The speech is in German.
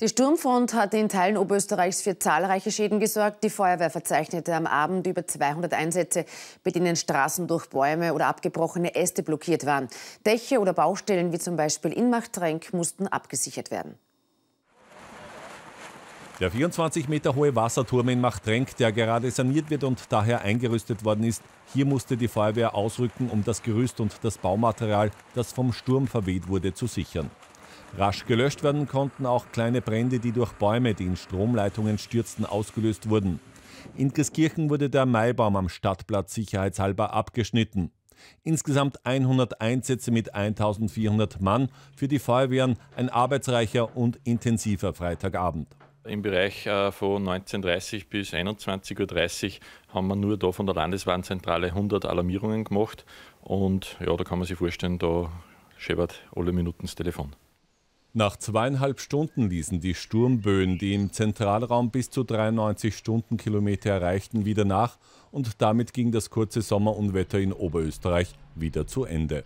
Die Sturmfront hat in Teilen Oberösterreichs für zahlreiche Schäden gesorgt. Die Feuerwehr verzeichnete am Abend über 200 Einsätze, bei denen Straßen durch Bäume oder abgebrochene Äste blockiert waren. Dächer oder Baustellen wie zum Beispiel in Machtrenk mussten abgesichert werden. Der 24 Meter hohe Wasserturm in Machtrenk, der gerade saniert wird und daher eingerüstet worden ist, hier musste die Feuerwehr ausrücken, um das Gerüst und das Baumaterial, das vom Sturm verweht wurde, zu sichern. Rasch gelöscht werden konnten auch kleine Brände, die durch Bäume, die in Stromleitungen stürzten, ausgelöst wurden. In Grieskirchen wurde der Maibaum am Stadtplatz sicherheitshalber abgeschnitten. Insgesamt 100 Einsätze mit 1400 Mann für die Feuerwehren, ein arbeitsreicher und intensiver Freitagabend. Im Bereich äh, von 19.30 bis 21.30 Uhr haben wir nur da von der Landeswarnzentrale 100 Alarmierungen gemacht. Und ja, da kann man sich vorstellen, da schäbert alle Minuten das Telefon. Nach zweieinhalb Stunden ließen die Sturmböen, die im Zentralraum bis zu 93 Stundenkilometer erreichten, wieder nach und damit ging das kurze Sommerunwetter in Oberösterreich wieder zu Ende.